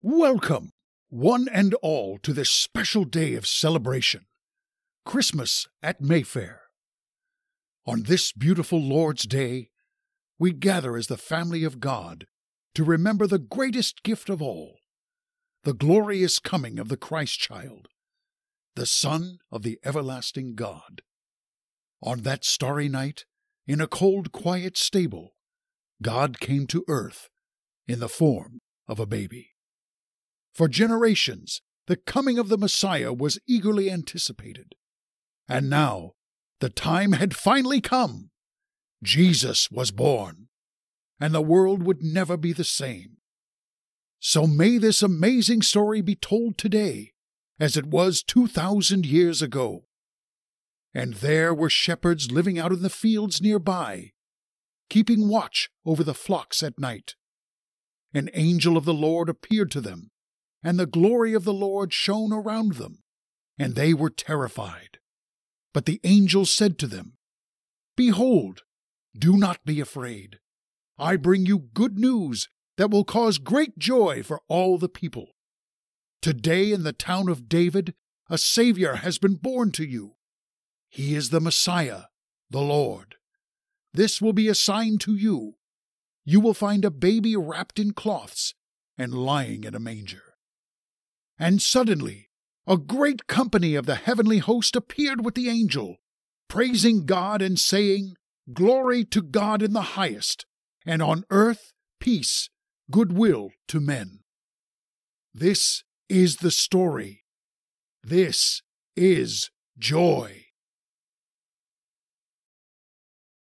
Welcome, one and all, to this special day of celebration Christmas at Mayfair. On this beautiful Lord's Day, we gather as the family of God to remember the greatest gift of all the glorious coming of the Christ child, the Son of the everlasting God. On that starry night, in a cold, quiet stable, God came to earth in the form of a baby. For generations, the coming of the Messiah was eagerly anticipated. And now, the time had finally come. Jesus was born, and the world would never be the same. So may this amazing story be told today, as it was 2,000 years ago. And there were shepherds living out in the fields nearby, keeping watch over the flocks at night. An angel of the Lord appeared to them and the glory of the Lord shone around them, and they were terrified. But the angel said to them, Behold, do not be afraid. I bring you good news that will cause great joy for all the people. Today in the town of David, a Savior has been born to you. He is the Messiah, the Lord. This will be a sign to you. You will find a baby wrapped in cloths and lying in a manger. And suddenly, a great company of the heavenly host appeared with the angel, praising God and saying, Glory to God in the highest, and on earth peace, goodwill to men. This is the story. This is joy.